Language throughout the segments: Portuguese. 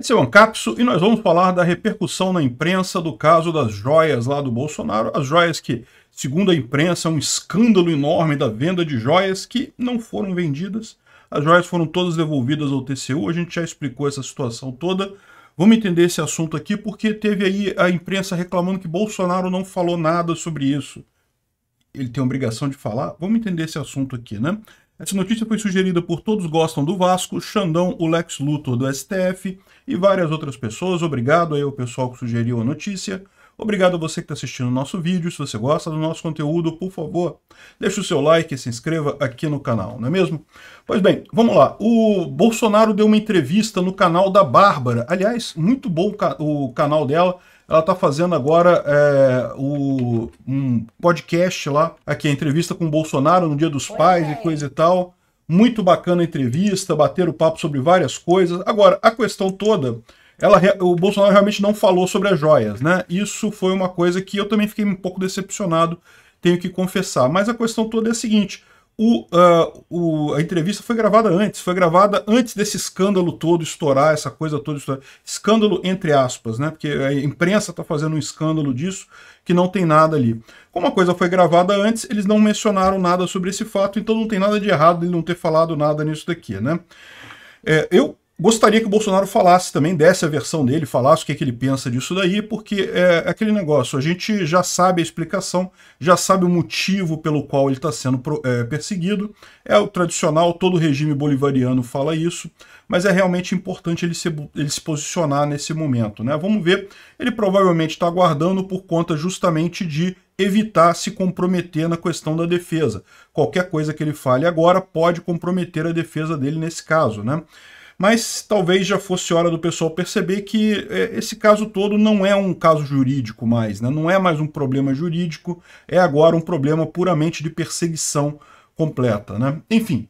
Esse é o Ancapso e nós vamos falar da repercussão na imprensa do caso das joias lá do Bolsonaro, as joias que, segundo a imprensa, é um escândalo enorme da venda de joias que não foram vendidas. As joias foram todas devolvidas ao TCU, a gente já explicou essa situação toda. Vamos entender esse assunto aqui porque teve aí a imprensa reclamando que Bolsonaro não falou nada sobre isso. Ele tem obrigação de falar? Vamos entender esse assunto aqui, né? Essa notícia foi sugerida por Todos Gostam do Vasco, Xandão, o Lex Luthor do STF e várias outras pessoas. Obrigado aí ao pessoal que sugeriu a notícia. Obrigado a você que está assistindo o nosso vídeo. Se você gosta do nosso conteúdo, por favor, deixe o seu like e se inscreva aqui no canal, não é mesmo? Pois bem, vamos lá. O Bolsonaro deu uma entrevista no canal da Bárbara. Aliás, muito bom o canal dela ela está fazendo agora é, o, um podcast lá, aqui, a entrevista com o Bolsonaro no Dia dos Oi, Pais é. e coisa e tal. Muito bacana a entrevista, bateram papo sobre várias coisas. Agora, a questão toda ela, o Bolsonaro realmente não falou sobre as joias, né? Isso foi uma coisa que eu também fiquei um pouco decepcionado, tenho que confessar. Mas a questão toda é a seguinte: o, uh, o, a entrevista foi gravada antes, foi gravada antes desse escândalo todo estourar, essa coisa toda estourar. Escândalo entre aspas, né? Porque a imprensa está fazendo um escândalo disso que não tem nada ali. Como a coisa foi gravada antes, eles não mencionaram nada sobre esse fato, então não tem nada de errado ele não ter falado nada nisso daqui, né? É, eu gostaria que o Bolsonaro falasse também, desse a versão dele, falasse o que, é que ele pensa disso daí, porque é aquele negócio, a gente já sabe a explicação, já sabe o motivo pelo qual ele está sendo é, perseguido, é o tradicional, todo regime bolivariano fala isso, mas é realmente importante ele se, ele se posicionar nesse momento. Né? Vamos ver, ele provavelmente está aguardando por conta justamente de evitar se comprometer na questão da defesa. Qualquer coisa que ele fale agora pode comprometer a defesa dele nesse caso, né? mas talvez já fosse hora do pessoal perceber que é, esse caso todo não é um caso jurídico mais, né? não é mais um problema jurídico, é agora um problema puramente de perseguição completa. Né? Enfim,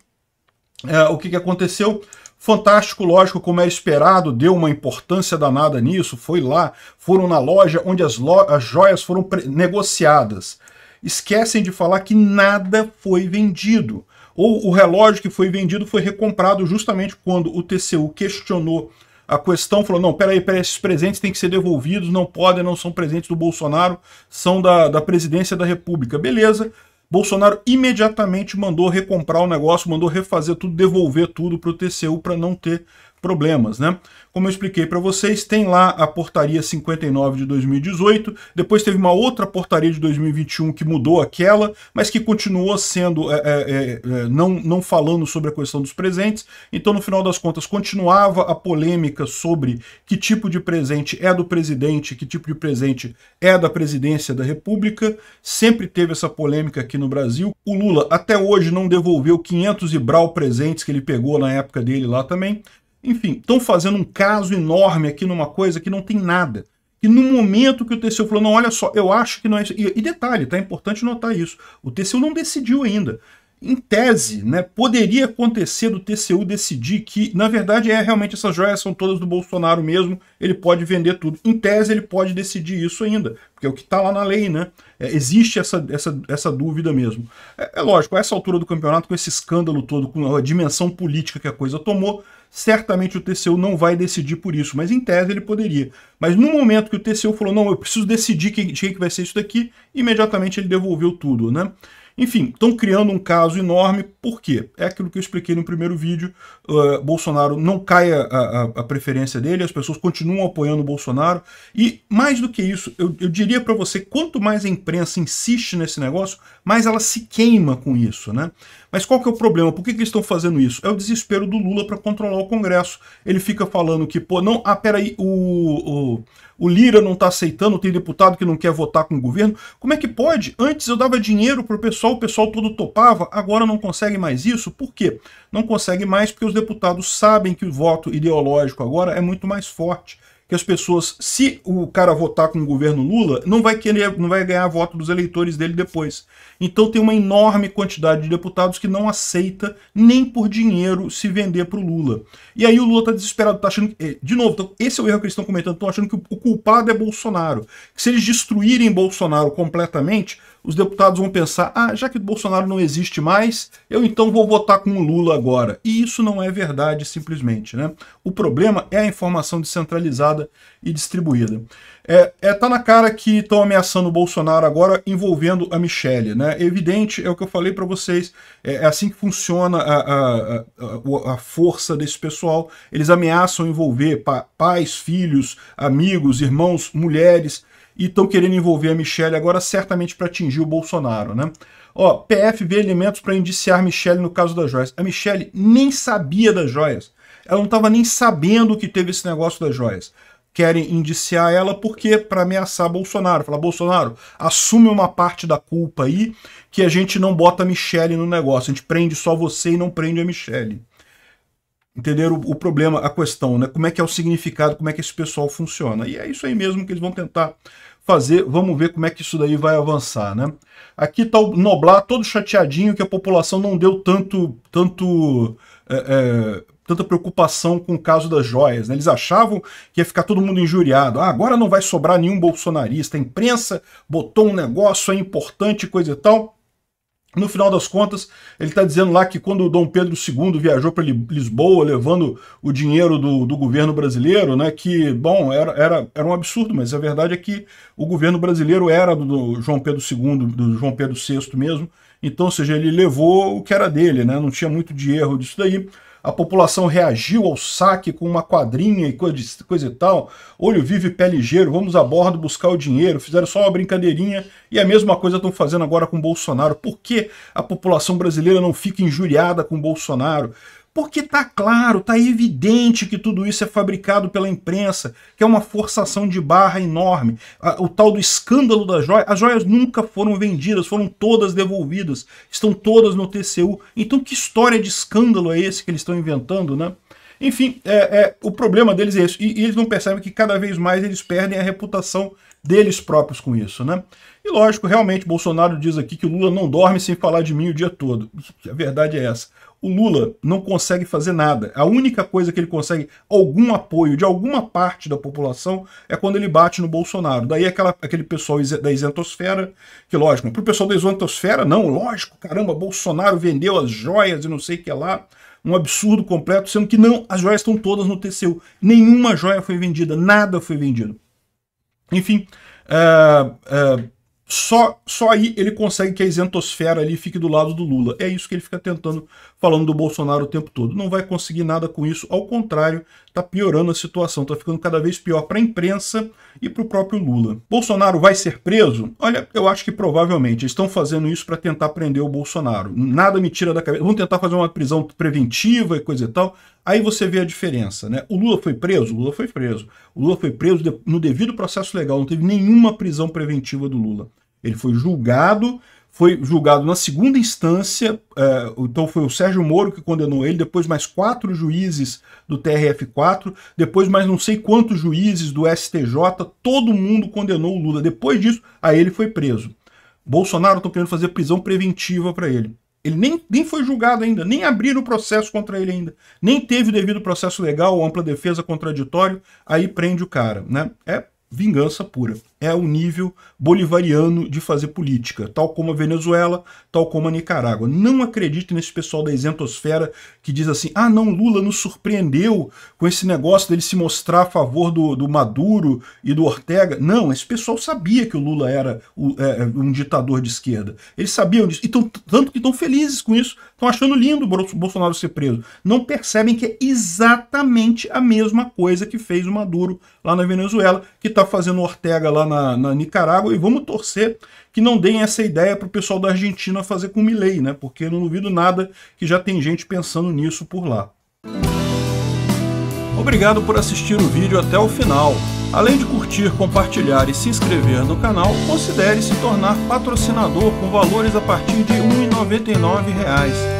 é, o que, que aconteceu? Fantástico, lógico, como era é esperado, deu uma importância danada nisso, foi lá, foram na loja onde as, lo as joias foram negociadas. Esquecem de falar que nada foi vendido. Ou o relógio que foi vendido foi recomprado justamente quando o TCU questionou a questão, falou, não, peraí, peraí, esses presentes têm que ser devolvidos, não podem, não são presentes do Bolsonaro, são da, da presidência da República. Beleza, Bolsonaro imediatamente mandou recomprar o negócio, mandou refazer tudo, devolver tudo para o TCU para não ter problemas, né? Como eu expliquei para vocês, tem lá a portaria 59 de 2018, depois teve uma outra portaria de 2021 que mudou aquela, mas que continuou sendo, é, é, é, é, não, não falando sobre a questão dos presentes, então no final das contas continuava a polêmica sobre que tipo de presente é do presidente, que tipo de presente é da presidência da república, sempre teve essa polêmica aqui no Brasil, o Lula até hoje não devolveu 500 e brau presentes que ele pegou na época dele lá também, enfim, estão fazendo um caso enorme aqui numa coisa que não tem nada. E no momento que o TCU falou, não, olha só, eu acho que não é isso. E, e detalhe, tá? É importante notar isso. O TCU não decidiu ainda em tese, né, poderia acontecer do TCU decidir que, na verdade, é realmente essas joias são todas do Bolsonaro mesmo, ele pode vender tudo. Em tese, ele pode decidir isso ainda, porque é o que está lá na lei, né? É, existe essa, essa, essa dúvida mesmo. É, é, lógico, a essa altura do campeonato, com esse escândalo todo, com a dimensão política que a coisa tomou, certamente o TCU não vai decidir por isso, mas em tese ele poderia. Mas no momento que o TCU falou, não, eu preciso decidir quem que vai ser isso daqui, imediatamente ele devolveu tudo, né? Enfim, estão criando um caso enorme, por quê? É aquilo que eu expliquei no primeiro vídeo, uh, Bolsonaro não cai a, a, a, preferência dele, as pessoas continuam apoiando o Bolsonaro, e mais do que isso, eu, eu diria para você, quanto mais a imprensa insiste nesse negócio, mais ela se queima com isso, né? Mas qual que é o problema? Por que, que eles estão fazendo isso? É o desespero do Lula para controlar o Congresso. Ele fica falando que, pô, não, ah, peraí, o, o, o Lira não está aceitando, tem deputado que não quer votar com o governo. Como é que pode? Antes eu dava dinheiro para o pessoal, o pessoal todo topava, agora não consegue mais isso. Por quê? Não consegue mais porque os deputados sabem que o voto ideológico agora é muito mais forte que as pessoas, se o cara votar com o governo Lula, não vai querer, não vai ganhar voto dos eleitores dele depois. Então tem uma enorme quantidade de deputados que não aceita nem por dinheiro se vender para o Lula. E aí o Lula está desesperado, está achando que, eh, de novo, tá, esse é o erro que eles estão comentando, estão achando que o culpado é Bolsonaro. Que se eles destruírem Bolsonaro completamente, os deputados vão pensar: ah, já que o Bolsonaro não existe mais, eu então vou votar com o Lula agora. E isso não é verdade, simplesmente. Né? O problema é a informação descentralizada e distribuída. É, é tá na cara que estão ameaçando o Bolsonaro agora envolvendo a Michelle. Né? É evidente, é o que eu falei para vocês, é, é, assim que funciona a, a, a, a, força desse pessoal. Eles ameaçam envolver pa, pais, filhos, amigos, irmãos, mulheres e estão querendo envolver a Michelle agora certamente para atingir o Bolsonaro, né? Ó, PF vê elementos para indiciar Michelle no caso das joias. A Michelle nem sabia das joias. Ela não estava nem sabendo que teve esse negócio das joias. Querem indiciar ela porque para ameaçar Bolsonaro, falar Bolsonaro, assume uma parte da culpa aí que a gente não bota a Michelle no negócio, a gente prende só você e não prende a Michelle entender o, o, problema, a questão, né? Como é que é o significado, como é que esse pessoal funciona. E é isso aí mesmo que eles vão tentar fazer. Vamos ver como é que isso daí vai avançar, né? Aqui está o Noblar todo chateadinho que a população não deu tanto, tanto é, é, tanta preocupação com o caso das joias. Né? Eles achavam que ia ficar todo mundo injuriado. Ah, agora não vai sobrar nenhum bolsonarista. A imprensa botou um negócio aí é importante, coisa e tal. No final das contas, ele está dizendo lá que quando Dom Pedro II viajou para Lisboa, levando o dinheiro do, do, governo brasileiro, né, que, bom, era, era, era um absurdo, mas a verdade é que o governo brasileiro era do, do João Pedro II, do João Pedro VI mesmo, então, ou seja, ele levou o que era dele, né, não tinha muito de erro disso daí a população reagiu ao saque com uma quadrinha e coisa, e tal. Olho vivo e pé ligeiro, vamos a bordo buscar o dinheiro. Fizeram só uma brincadeirinha e é a mesma coisa estão fazendo agora com Bolsonaro. Por que a população brasileira não fica injuriada com Bolsonaro? Porque tá claro, tá evidente que tudo isso é fabricado pela imprensa, que é uma forçação de barra enorme. O tal do escândalo das joias, as joias nunca foram vendidas, foram todas devolvidas, estão todas no TCU. Então que história de escândalo é esse que eles estão inventando, né? Enfim, é, é, o problema deles é isso. E, e, eles não percebem que cada vez mais eles perdem a reputação deles próprios com isso, né? E lógico, realmente, Bolsonaro diz aqui que o Lula não dorme sem falar de mim o dia todo. A verdade é essa o Lula não consegue fazer nada. A única coisa que ele consegue algum apoio de alguma parte da população é quando ele bate no Bolsonaro. Daí aquela, aquele pessoal da isentosfera, que lógico, para o pessoal da isentosfera, não, lógico, caramba, Bolsonaro vendeu as joias e não sei o que lá. Um absurdo completo, sendo que não, as joias estão todas no TCU. Nenhuma joia foi vendida, nada foi vendido. Enfim, uh, uh, só, só aí ele consegue que a isentosfera ali fique do lado do Lula. É isso que ele fica tentando, falando do Bolsonaro o tempo todo. Não vai conseguir nada com isso, ao contrário, está piorando a situação, está ficando cada vez pior para a imprensa e para o próprio Lula. Bolsonaro vai ser preso? Olha, eu acho que provavelmente eles estão fazendo isso para tentar prender o Bolsonaro. Nada me tira da cabeça. Vão tentar fazer uma prisão preventiva e coisa e tal. Aí você vê a diferença, né? O Lula foi preso? O Lula foi preso. O Lula foi preso no devido processo legal, não teve nenhuma prisão preventiva do Lula. Ele foi julgado, foi julgado na segunda instância, é, então foi o Sérgio Moro que condenou ele, depois mais quatro juízes do TRF4, depois mais não sei quantos juízes do STJ, todo mundo condenou o Lula. Depois disso, aí ele foi preso. Bolsonaro estão querendo fazer prisão preventiva para ele. Ele nem, nem foi julgado ainda, nem abriram o processo contra ele ainda, nem teve o devido processo legal, ampla defesa, contraditório, aí prende o cara, né? É vingança pura é o nível bolivariano de fazer política, tal como a Venezuela, tal como a Nicarágua. Não acredite nesse pessoal da isentosfera que diz assim, ah não, Lula nos surpreendeu com esse negócio dele se mostrar a favor do, do Maduro e do Ortega. Não, esse pessoal sabia que o Lula era o, é, é um ditador de esquerda. Eles sabiam disso, e tão, tanto que estão felizes com isso, estão achando lindo o Bolsonaro ser preso. Não percebem que é exatamente a mesma coisa que fez o Maduro lá na Venezuela, que está fazendo o Ortega lá na, na Nicarágua e vamos torcer que não deem essa ideia para o pessoal da Argentina fazer com o Milley, né? Porque eu não duvido nada que já tem gente pensando nisso por lá. Obrigado por assistir o vídeo até o final. Além de curtir, compartilhar e se inscrever no canal, considere se tornar patrocinador com valores a partir de R$ 1,99